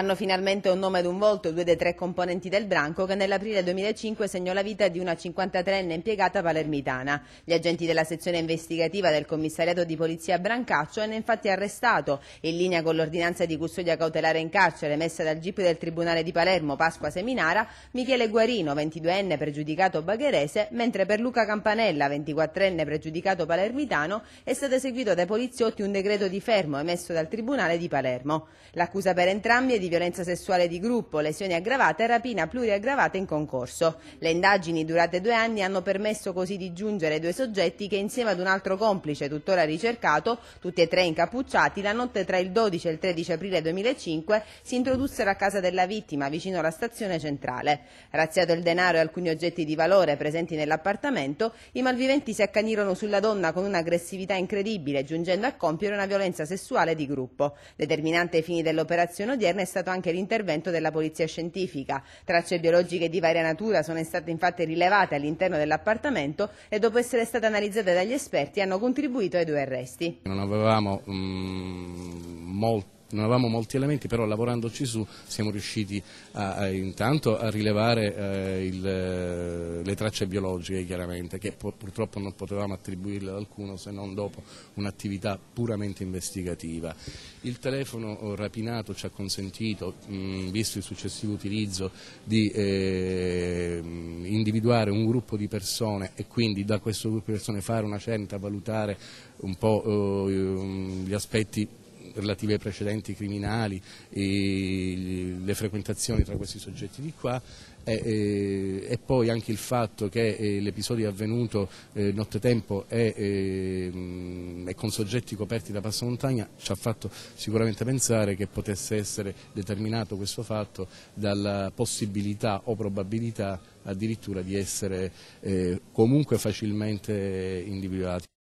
Hanno finalmente un nome ed un volto due dei tre componenti del branco che nell'aprile 2005 segnò la vita di una 53enne impiegata palermitana. Gli agenti della sezione investigativa del commissariato di polizia Brancaccio hanno infatti arrestato, in linea con l'ordinanza di custodia cautelare in carcere emessa dal GIP del Tribunale di Palermo Pasqua Seminara, Michele Guarino, 22enne pregiudicato bagherese, mentre per Luca Campanella, 24enne pregiudicato palermitano, è stato eseguito dai poliziotti un decreto di fermo emesso dal Tribunale di Palermo. L'accusa per entrambi è di violenza sessuale di gruppo, lesioni aggravate e rapina pluriaggravata in concorso. Le indagini durate due anni hanno permesso così di giungere due soggetti che insieme ad un altro complice tuttora ricercato, tutti e tre incappucciati, la notte tra il 12 e il 13 aprile 2005 si introdussero a casa della vittima vicino alla stazione centrale. Razziato il denaro e alcuni oggetti di valore presenti nell'appartamento, i malviventi si accanirono sulla donna con un'aggressività incredibile, giungendo a compiere una violenza sessuale di gruppo. Determinante ai fini dell'operazione odierna è stato anche l'intervento della polizia scientifica. Tracce biologiche di varia natura sono state infatti rilevate all'interno dell'appartamento e dopo essere state analizzate dagli esperti hanno contribuito ai due arresti. Non avevamo um, molto non avevamo molti elementi, però lavorandoci su siamo riusciti a, a, intanto a rilevare eh, il, eh, le tracce biologiche chiaramente, che purtroppo non potevamo attribuirle ad alcuno se non dopo un'attività puramente investigativa. Il telefono oh, rapinato ci ha consentito, mh, mm, visto il successivo utilizzo, di eh, individuare un gruppo di persone e quindi da questo gruppo di persone fare una centa, valutare un po' eh, gli aspetti relative ai precedenti criminali, le frequentazioni tra questi soggetti di qua e, e poi anche il fatto che eh, l'episodio è avvenuto eh, nottetempo e, ehm, e con soggetti coperti da passamontagna ci ha fatto sicuramente pensare che potesse essere determinato questo fatto dalla possibilità o probabilità addirittura di essere eh, comunque facilmente individuati.